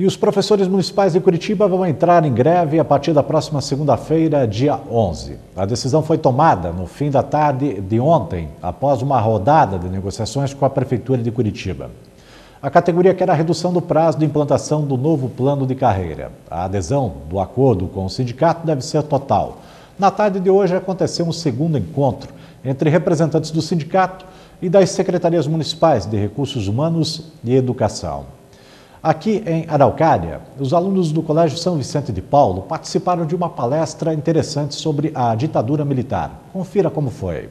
E os professores municipais de Curitiba vão entrar em greve a partir da próxima segunda-feira, dia 11. A decisão foi tomada no fim da tarde de ontem, após uma rodada de negociações com a Prefeitura de Curitiba. A categoria quer a redução do prazo de implantação do novo plano de carreira. A adesão do acordo com o sindicato deve ser total. Na tarde de hoje aconteceu um segundo encontro entre representantes do sindicato e das secretarias municipais de Recursos Humanos e Educação. Aqui em Araucária, os alunos do Colégio São Vicente de Paulo participaram de uma palestra interessante sobre a ditadura militar. Confira como foi.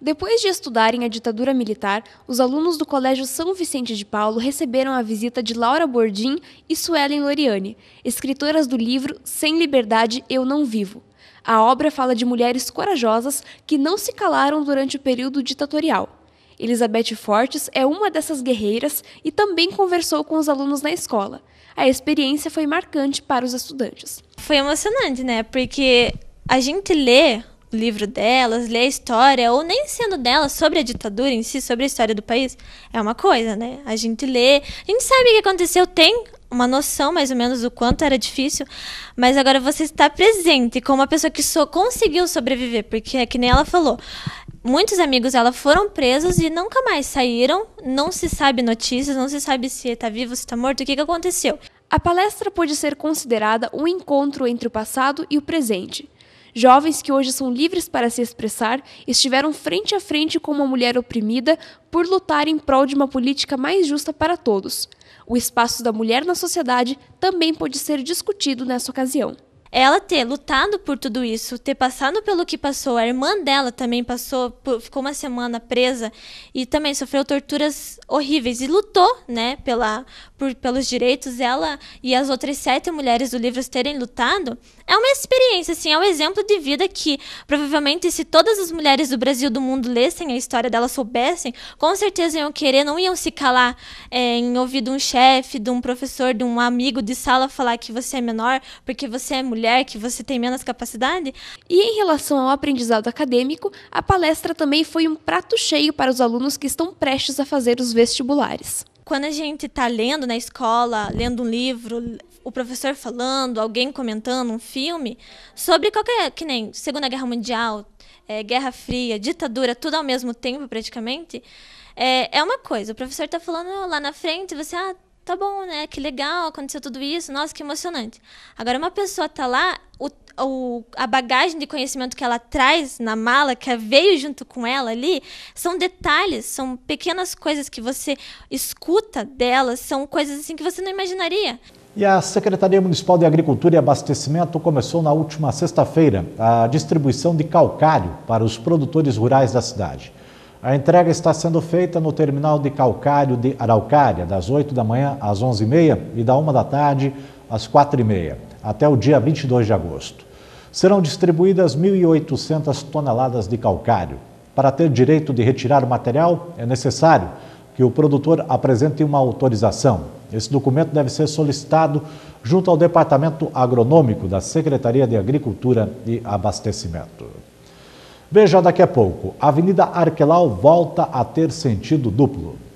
Depois de estudarem a ditadura militar, os alunos do Colégio São Vicente de Paulo receberam a visita de Laura Bordim e Suelen Loriani, escritoras do livro Sem Liberdade Eu Não Vivo. A obra fala de mulheres corajosas que não se calaram durante o período ditatorial. Elizabeth Fortes é uma dessas guerreiras e também conversou com os alunos na escola. A experiência foi marcante para os estudantes. Foi emocionante, né? Porque a gente lê o livro delas, lê a história, ou nem sendo delas sobre a ditadura em si, sobre a história do país, é uma coisa, né? A gente lê, a gente sabe o que aconteceu, tem uma noção mais ou menos do quanto era difícil, mas agora você está presente como uma pessoa que só conseguiu sobreviver, porque é que nem ela falou. Muitos amigos ela foram presos e nunca mais saíram, não se sabe notícias, não se sabe se está vivo, se está morto, o que, que aconteceu. A palestra pode ser considerada um encontro entre o passado e o presente, Jovens que hoje são livres para se expressar estiveram frente a frente com uma mulher oprimida por lutar em prol de uma política mais justa para todos. O espaço da mulher na sociedade também pode ser discutido nessa ocasião ela ter lutado por tudo isso, ter passado pelo que passou, a irmã dela também passou, ficou uma semana presa e também sofreu torturas horríveis e lutou, né, pela, por, pelos direitos ela e as outras sete mulheres do livro terem lutado, é uma experiência, assim, é um exemplo de vida que provavelmente se todas as mulheres do Brasil do mundo lessem a história dela, soubessem, com certeza iam querer, não iam se calar é, em ouvir de um chefe, de um professor, de um amigo de sala falar que você é menor porque você é mulher mulher, que você tem menos capacidade. E em relação ao aprendizado acadêmico, a palestra também foi um prato cheio para os alunos que estão prestes a fazer os vestibulares. Quando a gente está lendo na escola, lendo um livro, o professor falando, alguém comentando um filme, sobre qualquer, que nem Segunda Guerra Mundial, é, Guerra Fria, ditadura, tudo ao mesmo tempo praticamente, é, é uma coisa. O professor está falando lá na frente, você, ah, tá bom, né? Que legal, aconteceu tudo isso, nossa, que emocionante. Agora, uma pessoa tá lá, o, o, a bagagem de conhecimento que ela traz na mala, que veio junto com ela ali, são detalhes, são pequenas coisas que você escuta delas, são coisas assim que você não imaginaria. E a Secretaria Municipal de Agricultura e Abastecimento começou na última sexta-feira a distribuição de calcário para os produtores rurais da cidade. A entrega está sendo feita no terminal de calcário de Araucária, das 8 da manhã às 11h30 e da 1 da tarde às 4h30, até o dia 22 de agosto. Serão distribuídas 1.800 toneladas de calcário. Para ter direito de retirar o material, é necessário que o produtor apresente uma autorização. Esse documento deve ser solicitado junto ao Departamento Agronômico da Secretaria de Agricultura e Abastecimento. Veja daqui a pouco. A Avenida Arquelau volta a ter sentido duplo.